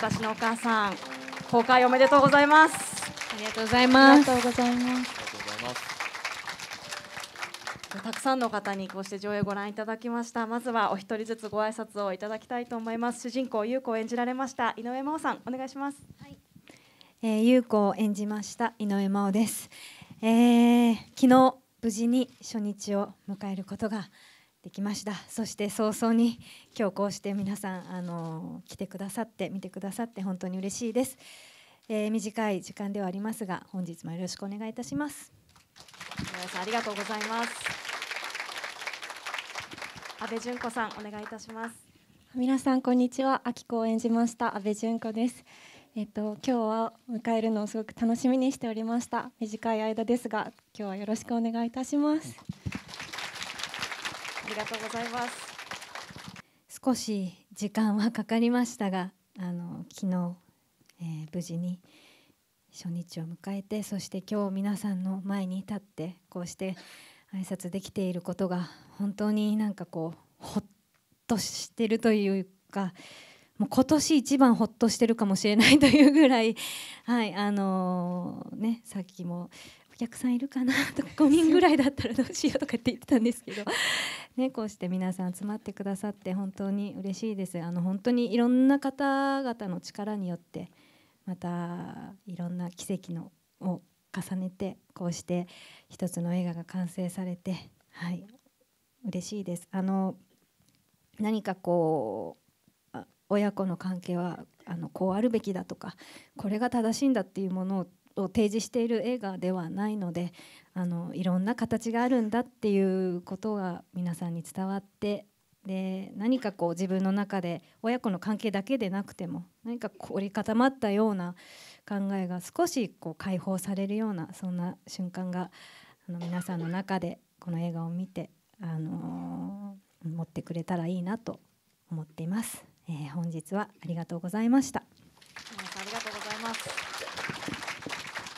私のお母さん公開おめでとうございますありがとうございますありがとうございますたくさんの方にこうして上映ご覧いただきましたまずはお一人ずつご挨拶をいただきたいと思います主人公優子を演じられました井上真央さんお願いします、はい、えー、優子を演じました井上真央です、えー、昨日無事に初日を迎えることができましたそして早々に今日こうして皆さんあの来てくださって見てくださって本当に嬉しいです、えー、短い時間ではありますが本日もよろしくお願いいたします皆さんありがとうございます阿部純子さんお願いいたします皆さんこんにちは秋子を演じました阿部純子ですえっと今日は迎えるのをすごく楽しみにしておりました短い間ですが今日はよろしくお願いいたしますりがとうございます少し時間はかかりましたがあの昨日、えー、無事に初日を迎えてそして今日皆さんの前に立ってこうして挨拶できていることが本当になんかこうほっとしてるというかもう今年一番ほっとしてるかもしれないというぐらい、はいあのー、ね、さっきも客さんいるかなとか5人ぐらいだったらどうしようとかって言ってたんですけどね、こうして皆さん集まってくださって本当に嬉しいですあの本当にいろんな方々の力によってまたいろんな奇跡のを重ねてこうして一つの映画が完成されてはい嬉しいです。あの何かこう親子の関係はあのこうあるべきだとかこれが正しいんだっていうものをを提示している映画ではないのであのいろんな形があるんだっていうことが皆さんに伝わってで何かこう自分の中で親子の関係だけでなくても何か凝り固まったような考えが少しこう解放されるようなそんな瞬間があの皆さんの中でこの映画を見て、あのー、持ってくれたらいいなと思っています。えー、本日はありがとうございました。